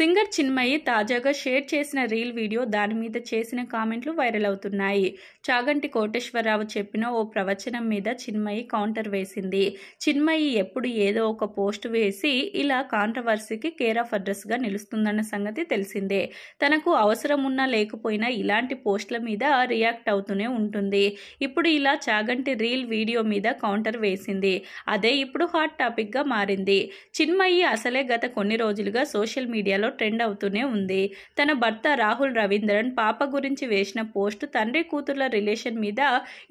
singer Chinmayi తాజాగా share చేసిన reel video దాని మీద చేసిన కామెంట్లు వైరల్ అవుతున్నాయి చాగంటి కోటేశ్వరరావు చెప్పిన ఓ ప్రవచనం మీద చిన్మయి కౌంటర్ వేసింది చిన్మయి ఎప్పుడు ఏదో ఒక పోస్ట్ వేసి ఇలా కాంట్రవర్సీకి కేర్ ఆఫ్ అడ్రస్గా నిలుస్తుందన్న సంగతి తెలిసిందే తనకు అవసరం ఉన్నా లేకపోయినా ఇలాంటి పోస్టుల మీద రియాక్ట్ అవుతూనే ఉంటుంది ఇప్పుడు ఇలా చాగంటి రీల్ వీడియో మీద కౌంటర్ వేసింది అదే ఇప్పుడు హాట్ టాపిక్గా మారింది చిన్మయి అసలే గత కొన్ని రోజులుగా సోషల్ మీడియాలో ట్రెండ్ అవుతూనే ఉంది తన భర్త రాహుల్ రవీంద్రన్ పాప గురించి వేసిన పోస్టు తండ్రి కూతుర్ల రిలేషన్ మీద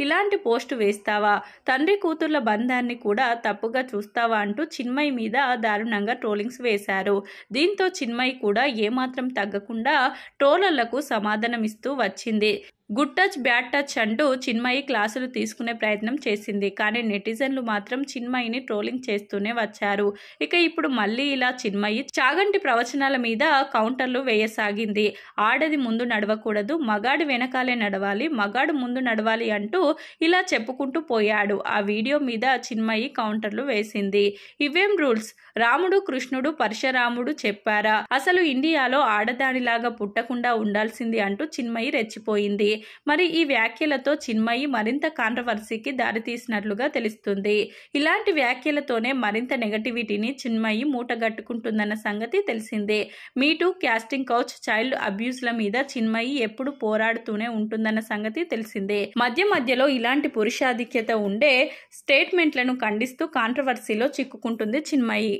ఇలాంటి పోస్టు వేస్తావా తండ్రి కూతుర్ల బంధాన్ని కూడా తప్పుగా చూస్తావా అంటూ చిన్మయ్ మీద దారుణంగా ట్రోలింగ్స్ వేశారు దీంతో చిన్మయ్ కూడా ఏమాత్రం తగ్గకుండా ట్రోలర్లకు సమాధానమిస్తూ వచ్చింది గుడ్ టచ్ బ్యాడ్ టచ్ అంటూ చిన్మయి క్లాసులు తీసుకునే ప్రయత్నం చేసింది కానీ నెటిజన్లు మాత్రం చిన్మయిని ట్రోలింగ్ చేస్తూనే వచ్చారు ఇక ఇప్పుడు మళ్ళీ ఇలా చిన్మయి చాగంటి ప్రవచనాల మీద కౌంటర్లు వేయసాగింది ఆడది ముందు నడవకూడదు మగాడు వెనకాలే నడవాలి మగాడు ముందు నడవాలి అంటూ ఇలా చెప్పుకుంటూ పోయాడు ఆ వీడియో మీద చిన్మయి కౌంటర్లు వేసింది ఇవేం రూల్స్ రాముడు కృష్ణుడు పరశురాముడు చెప్పారా అసలు ఇండియాలో ఆడదానిలాగా పుట్టకుండా ఉండాల్సింది అంటూ చిన్మయి రెచ్చిపోయింది మరి ఈ వ్యాఖ్యలతో చిన్మయి మరింత కాంట్రవర్సీకి దారితీసినట్లుగా తెలుస్తుంది ఇలాంటి వ్యాఖ్యలతోనే మరింత నెగటివిటీని చిన్మయి మూటగట్టుకుంటుందన్న సంగతి తెలిసిందే మీటూ క్యాస్టింగ్ కౌచ్ చైల్డ్ అబ్యూస్ల మీద చిన్మయి ఎప్పుడు పోరాడుతూనే ఉంటుందన్న సంగతి తెలిసిందే మధ్య మధ్యలో ఇలాంటి పురుషాధిక్యత ఉండే స్టేట్మెంట్లను ఖండిస్తూ కాంట్రవర్సీలో చిక్కుకుంటుంది చిన్మయి